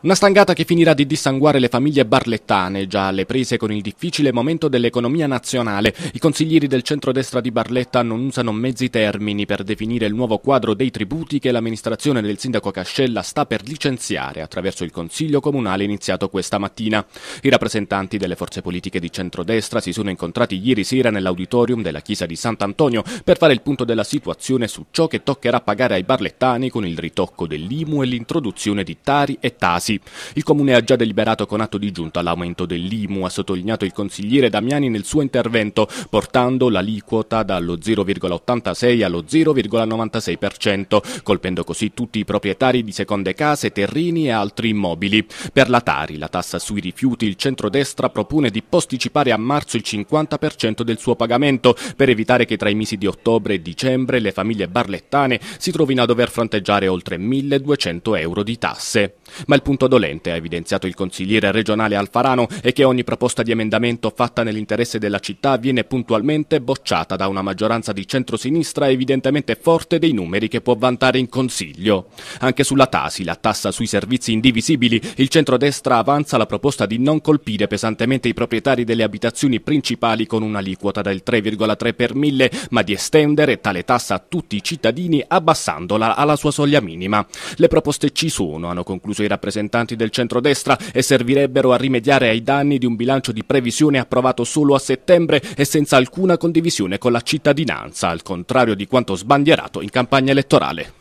Una stangata che finirà di dissanguare le famiglie barlettane, già alle prese con il difficile momento dell'economia nazionale. I consiglieri del centrodestra di Barletta non usano mezzi termini per definire il nuovo quadro dei tributi che l'amministrazione del sindaco Cascella sta per licenziare attraverso il consiglio comunale iniziato questa mattina. I rappresentanti delle forze politiche di centrodestra si sono incontrati ieri sera nell'auditorium della chiesa di Sant'Antonio per fare il punto della situazione su ciò che toccherà pagare ai barlettani con il ritocco dell'IMU e l'introduzione di Tari e Tasi prezzi. Il Comune ha già deliberato con atto di giunta l'aumento dell'IMU, ha sottolineato il consigliere Damiani nel suo intervento, portando l'aliquota dallo 0,86 allo 0,96%, colpendo così tutti i proprietari di seconde case, terrini e altri immobili. Per la Tari, la tassa sui rifiuti, il centrodestra propone di posticipare a marzo il 50% del suo pagamento per evitare che tra i mesi di ottobre e dicembre le famiglie barlettane si trovino a dover fronteggiare oltre 1200 euro di tasse. Ma il punto dolente, ha evidenziato il consigliere regionale Alfarano, è che ogni proposta di emendamento fatta nell'interesse della città viene puntualmente bocciata da una maggioranza di centrosinistra evidentemente forte dei numeri che può vantare in consiglio. Anche sulla Tasi, la tassa sui servizi indivisibili, il centrodestra avanza la proposta di non colpire pesantemente i proprietari delle abitazioni principali con un'aliquota del 3,3 per mille, ma di estendere tale tassa a tutti i cittadini abbassandola alla sua soglia minima. Le proposte ci sono, hanno concluso escluso i rappresentanti del centrodestra e servirebbero a rimediare ai danni di un bilancio di previsione approvato solo a settembre e senza alcuna condivisione con la cittadinanza, al contrario di quanto sbandierato in campagna elettorale.